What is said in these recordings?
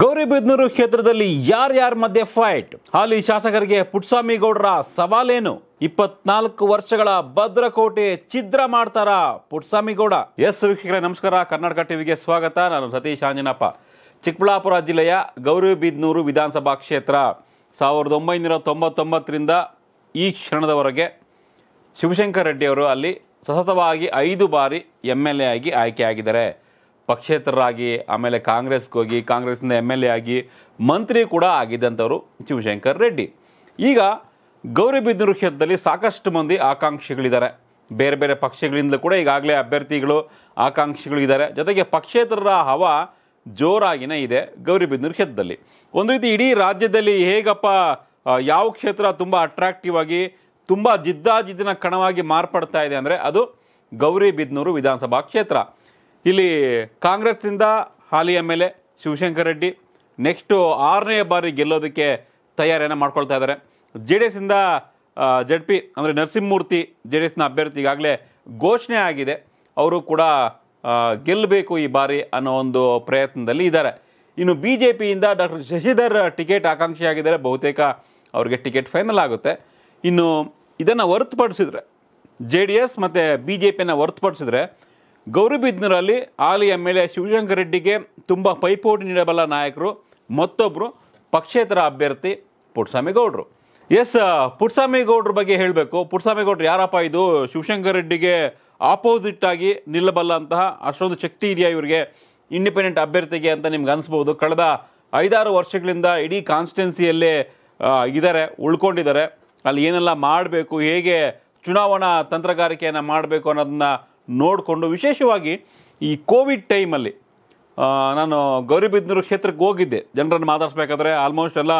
ಗೌರಿಬಿದ್ನೂರು ಕ್ಷೇತ್ರದಲ್ಲಿ ಯಾರ್ಯಾರ ಮಧ್ಯೆ ಫೈಟ್ ಹಾಲಿ ಶಾಸಕರಿಗೆ ಪುಟ್ಸ್ವಾಮಿಗೌಡರ ಸವಾಲೇನು ಇಪ್ಪತ್ನಾಲ್ಕು ವರ್ಷಗಳ ಭದ್ರಕೋಟೆ ಛಿದ್ರ ಮಾಡ್ತಾರ ಪುಟ್ಸ್ವಾಮಿಗೌಡ ಎಸ್ ವೀಕ್ಷಕರೇ ನಮಸ್ಕಾರ ಕರ್ನಾಟಕ ಟಿವಿಗೆ ಸ್ವಾಗತ ನಾನು ಸತೀಶ್ ಆಂಜನಪ್ಪ ಚಿಕ್ಕಬಳ್ಳಾಪುರ ಜಿಲ್ಲೆಯ ಗೌರಿಬಿದ್ನೂರು ವಿಧಾನಸಭಾ ಕ್ಷೇತ್ರ ಸಾವಿರದ ಒಂಬೈನೂರ ತೊಂಬತ್ತೊಂಬತ್ತರಿಂದ ಈ ಕ್ಷಣದವರೆಗೆ ಶಿವಶಂಕರ್ ರೆಡ್ಡಿಯವರು ಅಲ್ಲಿ ಸತತವಾಗಿ ಐದು ಬಾರಿ ಎಮ್ ಎಲ್ ಎ ಆಗಿ ಆಯ್ಕೆಯಾಗಿದ್ದಾರೆ ಪಕ್ಷೇತರರಾಗಿ ಆಮೇಲೆ ಕಾಂಗ್ರೆಸ್ಗೆ ಹೋಗಿ ಕಾಂಗ್ರೆಸ್ನಿಂದ ಎಮ್ ಎಲ್ ಎ ಆಗಿ ಮಂತ್ರಿ ಕೂಡ ಆಗಿದ್ದಂಥವರು ಶಿವಶಂಕರ್ ರೆಡ್ಡಿ ಈಗ ಗೌರಿಬಿದನೂರು ಕ್ಷೇತ್ರದಲ್ಲಿ ಸಾಕಷ್ಟು ಮಂದಿ ಆಕಾಂಕ್ಷಿಗಳಿದ್ದಾರೆ ಬೇರೆ ಬೇರೆ ಪಕ್ಷಗಳಿಂದಲೂ ಕೂಡ ಈಗಾಗಲೇ ಅಭ್ಯರ್ಥಿಗಳು ಆಕಾಂಕ್ಷಿಗಳಿದ್ದಾರೆ ಜೊತೆಗೆ ಪಕ್ಷೇತರರ ಹವ ಜೋರಾಗಿನೇ ಇದೆ ಗೌರಿಬಿದನೂರು ಕ್ಷೇತ್ರದಲ್ಲಿ ಒಂದು ರೀತಿ ಇಡೀ ರಾಜ್ಯದಲ್ಲಿ ಹೇಗಪ್ಪ ಯಾವ ಕ್ಷೇತ್ರ ತುಂಬ ಅಟ್ರಾಕ್ಟಿವ್ ಆಗಿ ತುಂಬ ಜಿದ್ದಾಜಿದ್ದಿನ ಕಣವಾಗಿ ಮಾರ್ಪಡ್ತಾ ಇದೆ ಅಂದರೆ ಅದು ಗೌರಿಬಿದನೂರು ವಿಧಾನಸಭಾ ಕ್ಷೇತ್ರ ಇಲ್ಲಿ ಕಾಂಗ್ರೆಸ್ನಿಂದ ಹಾಲಿ M L A Shivashankar Reddy next ಆರನೇ ಬಾರಿ ಗೆಲ್ಲೋದಕ್ಕೆ ತಯಾರಿಯನ್ನು ಮಾಡ್ಕೊಳ್ತಾ ಇದ್ದಾರೆ ಜೆ ಡಿ ಇಂದ ಜಡ್ ಪಿ ಅಂದರೆ ನರಸಿಂಹಮೂರ್ತಿ ಜೆ ಡಿ ಎಸ್ನ ಅಭ್ಯರ್ಥಿ ಈಗಾಗಲೇ ಘೋಷಣೆ ಆಗಿದೆ ಅವರು ಕೂಡ ಗೆಲ್ಲಬೇಕು ಈ ಬಾರಿ ಅನ್ನೋ ಒಂದು ಪ್ರಯತ್ನದಲ್ಲಿ ಇದ್ದಾರೆ ಇನ್ನು ಬಿ ಜೆ ಪಿಯಿಂದ ಡಾಕ್ಟರ್ ಶಶಿಧರ್ ಟಿಕೆಟ್ ಆಗಿದ್ದಾರೆ ಬಹುತೇಕ ಅವ್ರಿಗೆ ಟಿಕೆಟ್ ಫೈನಲ್ ಆಗುತ್ತೆ ಇನ್ನು ಇದನ್ನು ಹೊರತುಪಡಿಸಿದ್ರೆ ಜೆ ಡಿ ಎಸ್ ಮತ್ತು ಬಿ ಜೆ ಪಿಯನ್ನು ಹೊರತುಪಡಿಸಿದ್ರೆ ಗೌರಿಬಿದ್ನರಲ್ಲಿ ಹಾಲಿ ಎಮ್ ಎಲ್ ಎ ಶಿವಶಂಕರ್ ರೆಡ್ಡಿಗೆ ತುಂಬ ಪೈಪೋಟಿ ನೀಡಬಲ್ಲ ನಾಯಕರು ಮತ್ತೊಬ್ಬರು ಪಕ್ಷೇತರ ಅಭ್ಯರ್ಥಿ ಪುಟ್ಸ್ವಾಮಿಗೌಡರು ಎಸ್ ಗೌಡ್ರ ಬಗ್ಗೆ ಹೇಳಬೇಕು ಗೌಡ್ರು ಯಾರಪ್ಪ ಇದು ಶಿವಶಂಕರ್ ರೆಡ್ಡಿಗೆ ಆಪೋಸಿಟ್ ಆಗಿ ಅಂತಹ ಅಷ್ಟೊಂದು ಶಕ್ತಿ ಇದೆಯಾ ಇವರಿಗೆ ಇಂಡಿಪೆಂಡೆಂಟ್ ಅಭ್ಯರ್ಥಿಗೆ ಅಂತ ನಿಮ್ಗೆ ಅನಿಸ್ಬೋದು ಕಳೆದ ಐದಾರು ವರ್ಷಗಳಿಂದ ಇಡೀ ಕಾನ್ಸ್ಟಿಟ್ಯುನ್ಸಿಯಲ್ಲೇ ಇದ್ದಾರೆ ಉಳ್ಕೊಂಡಿದ್ದಾರೆ ಅಲ್ಲಿ ಏನೆಲ್ಲ ಮಾಡಬೇಕು ಹೇಗೆ ಚುನಾವಣಾ ತಂತ್ರಗಾರಿಕೆಯನ್ನು ಮಾಡಬೇಕು ಅನ್ನೋದನ್ನ ನೋಡಿಕೊಂಡು ವಿಶೇಷವಾಗಿ ಈ ಕೋವಿಡ್ ಟೈಮಲ್ಲಿ ನಾನು ಗೌರಿಬಿದ್ನೂರು ಕ್ಷೇತ್ರಕ್ಕೆ ಹೋಗಿದ್ದೆ ಜನರನ್ನು ಮಾತಾಡಿಸ್ಬೇಕಾದ್ರೆ ಆಲ್ಮೋಸ್ಟ್ ಎಲ್ಲ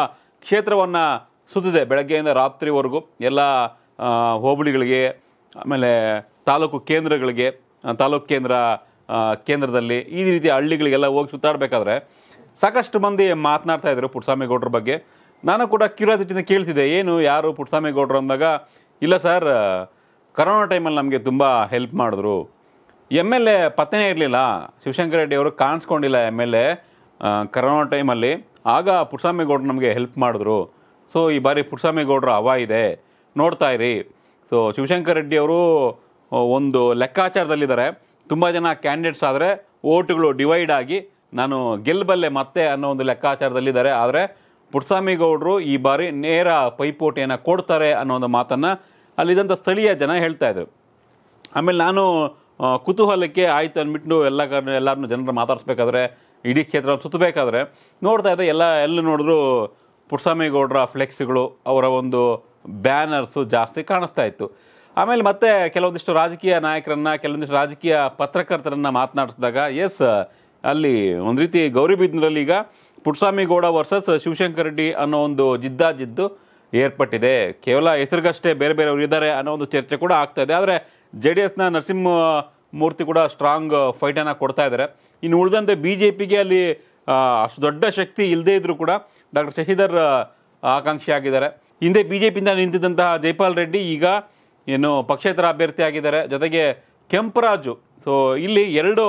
ಕ್ಷೇತ್ರವನ್ನು ಸುತ್ತಿದೆ ಬೆಳಗ್ಗೆಯಿಂದ ರಾತ್ರಿವರೆಗೂ ಎಲ್ಲ ಹೋಬಳಿಗಳಿಗೆ ಆಮೇಲೆ ತಾಲೂಕು ಕೇಂದ್ರಗಳಿಗೆ ತಾಲೂಕು ಕೇಂದ್ರ ಕೇಂದ್ರದಲ್ಲಿ ಈ ರೀತಿ ಹಳ್ಳಿಗಳಿಗೆಲ್ಲ ಹೋಗಿ ಸುತ್ತಾಡಬೇಕಾದ್ರೆ ಸಾಕಷ್ಟು ಮಂದಿ ಮಾತನಾಡ್ತಾ ಇದ್ರು ಪುಟ್ಸಾಮಿಗೌಡ್ರ ಬಗ್ಗೆ ನಾನು ಕೂಡ ಕ್ಯೂರಿಯಾಸಿಟಿನ ಕೇಳಿಸಿದೆ ಏನು ಯಾರು ಪುಟ್ಸಾಮಿಗೌಡ್ರು ಅಂದಾಗ ಇಲ್ಲ ಸರ್ ಕರೋನಾ ಟೈಮಲ್ಲಿ ನಮಗೆ ತುಂಬ ಹೆಲ್ಪ್ ಮಾಡಿದ್ರು ಎಮ್ ಎಲ್ ಎ ಪತ್ತೆನೇ ಇರಲಿಲ್ಲ ಶಿವಶಂಕರ ರೆಡ್ಡಿ ಅವರು ಕಾಣಿಸ್ಕೊಂಡಿಲ್ಲ ಎಮ್ ಎಲ್ ಎ ಕರೋನಾ ಟೈಮಲ್ಲಿ ಆಗ ಗೌಡ್ರು ನಮಗೆ ಹೆಲ್ಪ್ ಮಾಡಿದ್ರು ಸೊ ಈ ಬಾರಿ ಗೌಡ್ರು ಅವ ಇದೆ ನೋಡ್ತಾ ಇರಿ ಸೊ ಶಿವಶಂಕರ ರೆಡ್ಡಿ ಅವರು ಒಂದು ಲೆಕ್ಕಾಚಾರದಲ್ಲಿದ್ದಾರೆ ತುಂಬ ಜನ ಕ್ಯಾಂಡಿಡೇಟ್ಸ್ ಆದರೆ ಓಟುಗಳು ಡಿವೈಡ್ ಆಗಿ ನಾನು ಗೆಲ್ಲಬಲ್ಲೆ ಮತ್ತೆ ಅನ್ನೋ ಒಂದು ಲೆಕ್ಕಾಚಾರದಲ್ಲಿದ್ದಾರೆ ಆದರೆ ಪುಟ್ಸಾಮಿಗೌಡರು ಈ ಬಾರಿ ನೇರ ಪೈಪೋಟಿಯನ್ನು ಕೊಡ್ತಾರೆ ಅನ್ನೋ ಒಂದು ಮಾತನ್ನು ಅಲ್ಲಿದ್ದಂಥ ಸ್ಥಳೀಯ ಜನ ಹೇಳ್ತಾ ಇದ್ರು ಆಮೇಲೆ ನಾನು ಕುತೂಹಲಕ್ಕೆ ಆಯಿತು ಅಂದ್ಬಿಟ್ಟು ಎಲ್ಲ ಕಾರಣ ಎಲ್ಲರನ್ನೂ ಜನರು ಮಾತಾಡಿಸ್ಬೇಕಾದ್ರೆ ಇಡೀ ಕ್ಷೇತ್ರ ಸುತ್ತಬೇಕಾದ್ರೆ ನೋಡ್ತಾ ಇದ್ದೆ ಎಲ್ಲ ಎಲ್ಲ ನೋಡಿದ್ರು ಪುಟ್ಸಾಮೇಗೌಡರ ಫ್ಲೆಕ್ಸ್ಗಳು ಅವರ ಒಂದು ಬ್ಯಾನರ್ಸು ಜಾಸ್ತಿ ಕಾಣಿಸ್ತಾ ಇತ್ತು ಆಮೇಲೆ ಮತ್ತೆ ಕೆಲವೊಂದಿಷ್ಟು ರಾಜಕೀಯ ನಾಯಕರನ್ನು ಕೆಲವೊಂದಿಷ್ಟು ರಾಜಕೀಯ ಪತ್ರಕರ್ತರನ್ನು ಮಾತನಾಡಿಸಿದಾಗ ಎಸ್ ಅಲ್ಲಿ ಒಂದು ರೀತಿ ಗೌರಿಬಿದ್ನರಲ್ಲಿ ಈಗ ಪುಟ್ಸ್ವಾಮಿ ಗೌಡ ವರ್ಸಸ್ ಶಿವಶಂಕರ್ ರೆಡ್ಡಿ ಅನ್ನೋ ಒಂದು ಜಿದ್ದಾಜಿದ್ದು ಏರ್ಪಟ್ಟಿದೆ ಕೇವಲ ಹೆಸರಿಗಷ್ಟೇ ಬೇರೆ ಬೇರೆಯವರು ಇದ್ದಾರೆ ಅನ್ನೋ ಒಂದು ಚರ್ಚೆ ಕೂಡ ಆಗ್ತಾ ಇದೆ ಆದರೆ ಜೆ ಡಿ ಎಸ್ನ ನರಸಿಂಹ ಮೂರ್ತಿ ಕೂಡ ಸ್ಟ್ರಾಂಗ್ ಫೈಟನ್ನು ಕೊಡ್ತಾ ಇದ್ದಾರೆ ಇನ್ನು ಉಳಿದಂತೆ ಬಿ ಜೆ ಪಿಗೆ ಅಲ್ಲಿ ಅಷ್ಟು ದೊಡ್ಡ ಶಕ್ತಿ ಇಲ್ಲದೇ ಇದ್ದರೂ ಕೂಡ ಡಾಕ್ಟರ್ ಶಶಿಧರ್ ಆಕಾಂಕ್ಷಿ ಆಗಿದ್ದಾರೆ ಹಿಂದೆ ಬಿ ಜೆ ಪಿಯಿಂದ ನಿಂತಿದ್ದಂತಹ ಜೈಪಾಲ್ ರೆಡ್ಡಿ ಈಗ ಏನು ಪಕ್ಷೇತರ ಅಭ್ಯರ್ಥಿ ಆಗಿದ್ದಾರೆ ಜೊತೆಗೆ ಕೆಂಪರಾಜು ಸೊ ಇಲ್ಲಿ ಎರಡು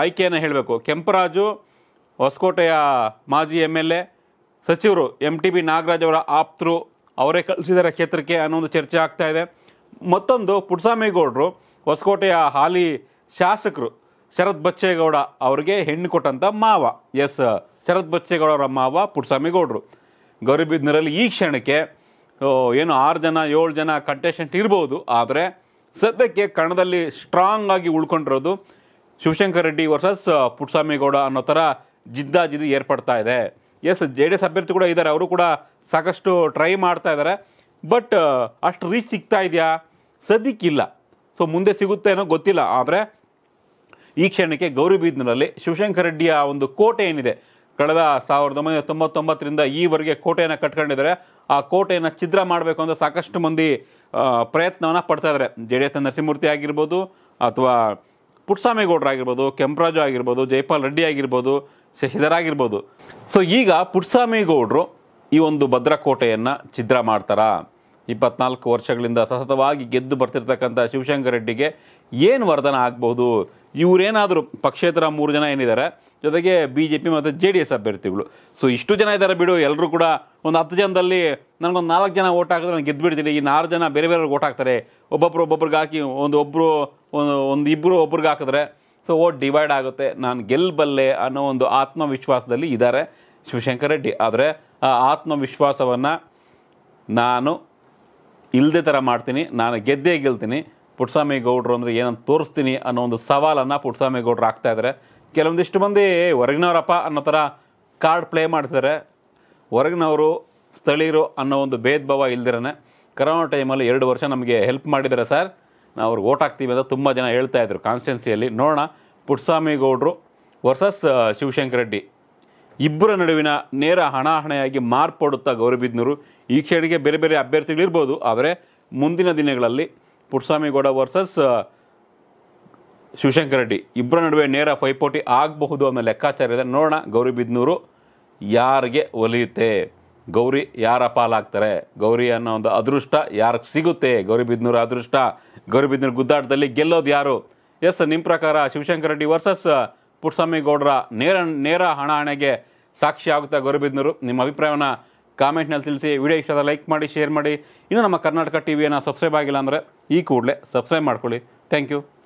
ಆಯ್ಕೆಯನ್ನು ಹೇಳಬೇಕು ಕೆಂಪರಾಜು ಹೊಸಕೋಟೆಯ ಮಾಜಿ ಎಮ್ ಎಲ್ ಎ ಸಚಿವರು ಎಂ ಟಿ ಬಿ ನಾಗರಾಜ್ ಅವರ ಆಪ್ತರು ಅವರೇ ಕಲಿಸಿದ್ದಾರೆ ಕ್ಷೇತ್ರಕ್ಕೆ ಅನ್ನೋ ಒಂದು ಚರ್ಚೆ ಆಗ್ತಾ ಇದೆ ಮತ್ತೊಂದು ಪುಟ್ಸಾಮೇಗೌಡರು ಹೊಸಕೋಟೆಯ ಹಾಲಿ ಶಾಸಕರು ಶರತ್ ಬಚ್ಚೇಗೌಡ ಅವರಿಗೆ ಹೆಣ್ಣು ಕೊಟ್ಟಂಥ ಮಾವ ಎಸ್ ಶರತ್ ಬಚ್ಚೇಗೌಡ ಅವರ ಮಾವ ಪುಟ್ಸಾಮೇಗೌಡರು ಗೌರಿಬಿದ್ನರಲ್ಲಿ ಈ ಕ್ಷಣಕ್ಕೆ ಏನು ಆರು ಜನ ಏಳು ಜನ ಕಂಟೆಸ್ಟೆಂಟ್ ಇರ್ಬೋದು ಆದರೆ ಸದ್ಯಕ್ಕೆ ಕಣದಲ್ಲಿ ಸ್ಟ್ರಾಂಗ್ ಆಗಿ ಉಳ್ಕೊಂಡಿರೋದು ಶಿವಶಂಕರ ರೆಡ್ಡಿ ವರ್ಸಸ್ ಪುಟ್ಸಾಮೇಗೌಡ ಅನ್ನೋ ಥರ ಜಿದ್ದಾಜಿದ್ದು ಏರ್ಪಡ್ತಾ ಇದೆ ಎಸ್ ಜೆ ಡಿ ಎಸ್ ಅಭ್ಯರ್ಥಿ ಕೂಡ ಇದ್ದಾರೆ ಅವರು ಕೂಡ ಸಾಕಷ್ಟು ಟ್ರೈ ಮಾಡ್ತಾ ಇದ್ದಾರೆ ಬಟ್ ಅಷ್ಟು ರೀಚ್ ಸಿಗ್ತಾ ಇದೆಯಾ ಸದ್ಯಕ್ಕಿಲ್ಲ ಸೊ ಮುಂದೆ ಸಿಗುತ್ತೆ ಅನ್ನೋ ಗೊತ್ತಿಲ್ಲ ಆದರೆ ಈ ಕ್ಷಣಕ್ಕೆ ಗೌರಿಬೀದ್ನಲ್ಲಿ ಶಿವಶಂಕರ ರೆಡ್ಡಿಯ ಒಂದು ಕೋಟೆ ಏನಿದೆ ಕಳೆದ ಸಾವಿರದ ಒಂಬೈನೂರ ತೊಂಬತ್ತೊಂಬತ್ತರಿಂದ ಈವರೆಗೆ ಕೋಟೆಯನ್ನು ಕಟ್ಕೊಂಡಿದ್ದಾರೆ ಆ ಕೋಟೆಯನ್ನು ಛಿದ್ರ ಮಾಡಬೇಕು ಅಂತ ಸಾಕಷ್ಟು ಮಂದಿ ಪ್ರಯತ್ನವನ್ನು ಪಡ್ತಾ ಇದ್ದಾರೆ ಜೆ ಡಿ ಎಸ್ ನರಸಿಂಹಮೂರ್ತಿ ಆಗಿರ್ಬೋದು ಅಥವಾ ಪುಟ್ಸ್ವಾಮೇಗೌಡರು ಆಗಿರ್ಬೋದು ಕೆಂಪರಾಜು ಆಗಿರ್ಬೋದು ಜೈಪಾಲ್ ರೆಡ್ಡಿ ಆಗಿರ್ಬೋದು ಶಹೀದರಾಗಿರ್ಬೋದು ಸೊ ಈಗ ಪುಟ್ಸಾಮಿಗೌಡರು ಈ ಒಂದು ಭದ್ರಕೋಟೆಯನ್ನು ಛಿದ್ರ ಮಾಡ್ತಾರಾ ಇಪ್ಪತ್ನಾಲ್ಕು ವರ್ಷಗಳಿಂದ ಸತತವಾಗಿ ಗೆದ್ದು ಬರ್ತಿರ್ತಕ್ಕಂಥ ಶಿವಶಂಕರ ರೆಡ್ಡಿಗೆ ಏನು ವರದಾನ ಆಗ್ಬೋದು ಇವರೇನಾದರೂ ಪಕ್ಷೇತರ ಮೂರು ಜನ ಏನಿದ್ದಾರೆ ಜೊತೆಗೆ ಬಿ ಜೆ ಪಿ ಮತ್ತು ಜೆ ಡಿ ಎಸ್ ಅಭ್ಯರ್ಥಿಗಳು ಸೊ ಇಷ್ಟು ಜನ ಇದ್ದಾರೆ ಬಿಡು ಎಲ್ಲರೂ ಕೂಡ ಒಂದು ಹತ್ತು ಜನದಲ್ಲಿ ನನಗೊಂದು ನಾಲ್ಕು ಜನ ಓಟ್ ಹಾಕಿದ್ರೆ ನಾನು ಬಿಡ್ತೀನಿ ಈ ನಾಲ್ಕು ಜನ ಬೇರೆ ಬೇರೆಯವ್ರಿಗೆ ಓಟ್ ಹಾಕ್ತಾರೆ ಒಬ್ಬೊಬ್ರು ಒಬ್ಬೊಬ್ರಿಗೆ ಹಾಕಿ ಒಂದು ಒಬ್ಬರು ಒಂದು ಒಂದು ಇಬ್ಬರು ಒಬ್ರಿಗೆ ಹಾಕಿದ್ರೆ ಸೊ ಓಟ್ ಡಿವೈಡ್ ಆಗುತ್ತೆ ನಾನು ಗೆಲ್ಲಬಲ್ಲೆ ಅನ್ನೋ ಒಂದು ಆತ್ಮವಿಶ್ವಾಸದಲ್ಲಿ ಇದ್ದಾರೆ ಶಿವಶಂಕರ ರೆಡ್ಡಿ ಆದರೆ ಆ ಆತ್ಮವಿಶ್ವಾಸವನ್ನು ನಾನು ಇಲ್ಲದೆ ಥರ ಮಾಡ್ತೀನಿ ನಾನು ಗೆದ್ದೇ ಗೆಲ್ತೀನಿ ಪುಟ್ಸ್ವಾಮಿ ಗೌಡ್ರು ಅಂದರೆ ಏನಂತ ತೋರಿಸ್ತೀನಿ ಅನ್ನೋ ಒಂದು ಸವಾಲನ್ನು ಪುಟ್ಸ್ವಾಮಿ ಗೌಡ್ರು ಆಗ್ತಾ ಇದ್ದಾರೆ ಕೆಲವೊಂದಿಷ್ಟು ಮಂದಿ ಹೊರಗಿನವರಪ್ಪ ಅನ್ನೋ ಥರ ಕಾರ್ಡ್ ಪ್ಲೇ ಮಾಡ್ತಿದ್ದಾರೆ ಹೊರಗಿನವರು ಸ್ಥಳೀಯರು ಅನ್ನೋ ಒಂದು ಭೇದ ಭಾವ ಇಲ್ದಿರೇ ಕರೋನಾ ಟೈಮಲ್ಲಿ ಎರಡು ವರ್ಷ ನಮಗೆ ಹೆಲ್ಪ್ ಮಾಡಿದ್ದಾರೆ ಸರ್ ನಾವು ಅವ್ರಿಗೆ ಓಟ್ ಹಾಕ್ತೀವಿ ಅಂತ ತುಂಬ ಜನ ಹೇಳ್ತಾ ಇದ್ರು ಕಾನ್ಸ್ಟೆನ್ಸಿಯಲ್ಲಿ ನೋಡೋಣ ಪುಟ್ಸ್ವಾಮಿ ಗೌಡರು ವರ್ಸಸ್ ಶಿವಶಂಕರ ರೆಡ್ಡಿ ಇಬ್ಬರ ನಡುವಿನ ನೇರ ಹಣಾಹಣೆಯಾಗಿ ಮಾರ್ಪಡುತ್ತಾ ಗೌರಿಬಿದ್ನೂರು ಈ ಕ್ಷೇಣಿಗೆ ಬೇರೆ ಬೇರೆ ಅಭ್ಯರ್ಥಿಗಳಿರ್ಬೋದು ಆದರೆ ಮುಂದಿನ ದಿನಗಳಲ್ಲಿ ಪುಟ್ಸ್ವಾಮಿಗೌಡ ಗೌಡ ವರ್ಸಸ್ ಶಿವಶಂಕರ ರೆಡ್ಡಿ ಇಬ್ಬರ ನಡುವೆ ನೇರ ಪೈಪೋಟಿ ಆಗಬಹುದು ಅನ್ನೋ ಲೆಕ್ಕಾಚಾರ ಇದೆ ನೋಡೋಣ ಗೌರಿಬಿದ್ನೂರು ಯಾರಿಗೆ ಒಲಿಯುತ್ತೆ ಗೌರಿ ಯಾರ ಪಾಲಾಗ್ತಾರೆ ಗೌರಿ ಅನ್ನೋ ಒಂದು ಅದೃಷ್ಟ ಯಾರಿಗೆ ಸಿಗುತ್ತೆ ಗೌರಿಬಿದ್ನೂರ ಅದೃಷ್ಟ ಗೌರಿಬಿದ್ನೂರು ಗುದ್ದಾಟದಲ್ಲಿ ಗೆಲ್ಲೋದು ಯಾರು ಎಸ್ ನಿಮ್ಮ ಪ್ರಕಾರ ಶಿವಶಂಕರ ರೆಡ್ಡಿ ವರ್ಸಸ್ ಪುಟ್ಟಸ್ವಾಮಿಗೌಡರ ನೇರ ನೇರ ಹಣಾಹಣೆಗೆ ಸಾಕ್ಷಿ ಆಗುತ್ತಾ ಗೌರಿಬಿದ್ನೂರು ನಿಮ್ಮ ಅಭಿಪ್ರಾಯವನ್ನು ಕಾಮೆಂಟ್ನಲ್ಲಿ ತಿಳಿಸಿ ವಿಡಿಯೋ ಇಷ್ಟದ ಲೈಕ್ ಮಾಡಿ ಶೇರ್ ಮಾಡಿ ಇನ್ನು ನಮ್ಮ ಕರ್ನಾಟಕ ಟಿ ವಿಯನ್ನು ಸಬ್ಸ್ಕ್ರೈಬ್ ಆಗಿಲ್ಲ ಅಂದರೆ ಈ ಕೂಡಲೇ ಸಬ್ಸ್ಕ್ರೈಬ್ ಮಾಡ್ಕೊಳ್ಳಿ ಥ್ಯಾಂಕ್ ಯು